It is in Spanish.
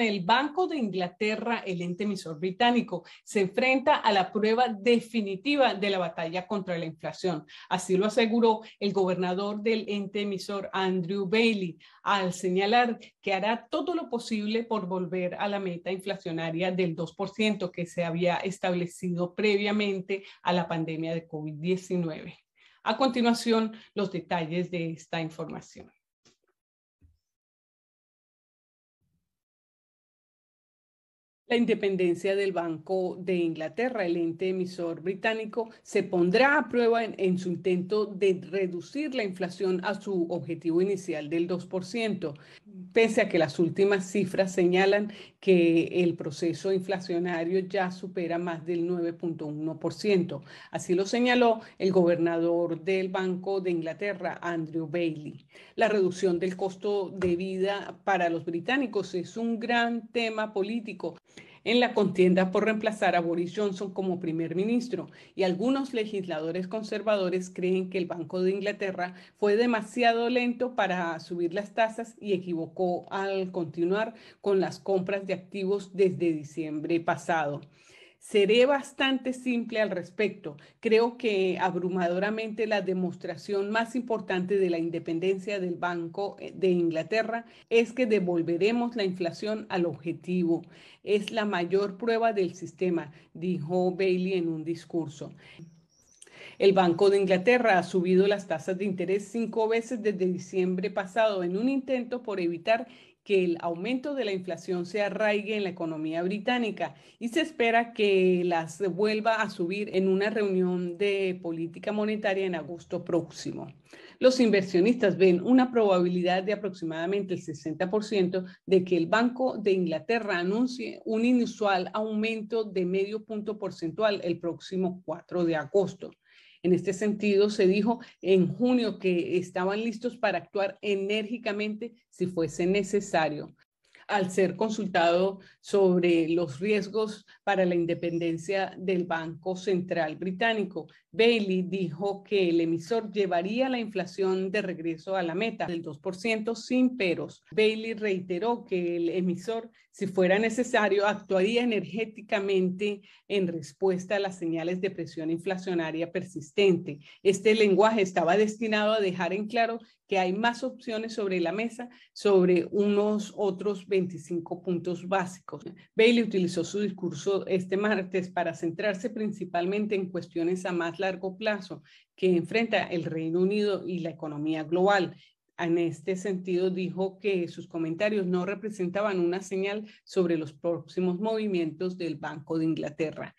el Banco de Inglaterra, el ente emisor británico, se enfrenta a la prueba definitiva de la batalla contra la inflación. Así lo aseguró el gobernador del ente emisor, Andrew Bailey, al señalar que hará todo lo posible por volver a la meta inflacionaria del 2% que se había establecido previamente a la pandemia de COVID-19. A continuación, los detalles de esta información. la independencia del Banco de Inglaterra, el ente emisor británico, se pondrá a prueba en, su intento de reducir la inflación a su objetivo inicial del 2% pese a que las últimas cifras señalan que el proceso inflacionario ya supera más del 9.1%. Así lo señaló el gobernador del Banco de Inglaterra, Andrew Bailey. La reducción del costo de vida para los británicos es un gran tema político en la contienda por reemplazar a Boris Johnson como primer ministro y algunos legisladores conservadores creen que el Banco de Inglaterra fue demasiado lento para subir las tasas y equivocó al continuar con las compras de activos desde diciembre pasado. Seré bastante simple al respecto. Creo que abrumadoramente la demostración más importante de la independencia del Banco eh, de Inglaterra es que devolveremos la inflación al objetivo. Es la mayor prueba del sistema, dijo Bailey en un discurso. El Banco de Inglaterra ha subido las tasas de interés cinco veces desde diciembre pasado en un intento por evitar que el aumento de la inflación se arraigue en la economía británica y se espera que las vuelva a subir en una reunión de política monetaria en agosto próximo. Los inversionistas ven una probabilidad de aproximadamente el 60% de que el Banco de Inglaterra anuncie un inusual aumento de medio punto porcentual el próximo 4 de agosto. En este sentido, se dijo en junio que estaban listos para actuar enérgicamente si fuese necesario al ser consultado sobre los riesgos para la independencia del Banco Central Británico. Bailey dijo que el emisor llevaría la inflación de regreso a la meta del 2% sin peros. Bailey reiteró que el emisor, si fuera necesario, actuaría energéticamente en respuesta a las señales de presión inflacionaria persistente. Este lenguaje estaba destinado a dejar en claro que hay más opciones sobre la mesa sobre unos otros 25 puntos básicos. Bailey utilizó su discurso este martes para centrarse principalmente en cuestiones a más largo plazo que enfrenta el Reino Unido y la economía global. En este sentido, dijo que sus comentarios no representaban una señal sobre los próximos movimientos del Banco de Inglaterra.